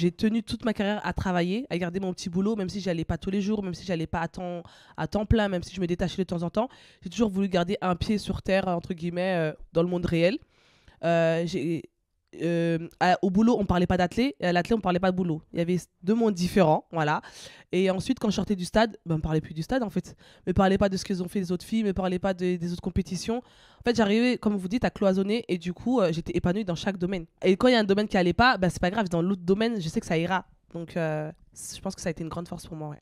j'ai tenu toute ma carrière à travailler, à garder mon petit boulot, même si j'allais pas tous les jours, même si j'allais pas à temps, à temps plein, même si je me détachais de temps en temps. J'ai toujours voulu garder un pied sur terre, entre guillemets, euh, dans le monde réel. Euh, j'ai euh, au boulot, on parlait pas d'athlète et à l'athlète on parlait pas de boulot. Il y avait deux mondes différents, voilà. Et ensuite, quand je sortais du stade, ben, me parlait plus du stade, en fait. Me parlait pas de ce qu'ils ont fait les autres filles, me parlait pas des autres compétitions. En fait, j'arrivais, comme vous dites, à cloisonner, et du coup, euh, j'étais épanouie dans chaque domaine. Et quand il y a un domaine qui allait pas, ben, c'est pas grave, dans l'autre domaine, je sais que ça ira. Donc, euh, je pense que ça a été une grande force pour moi,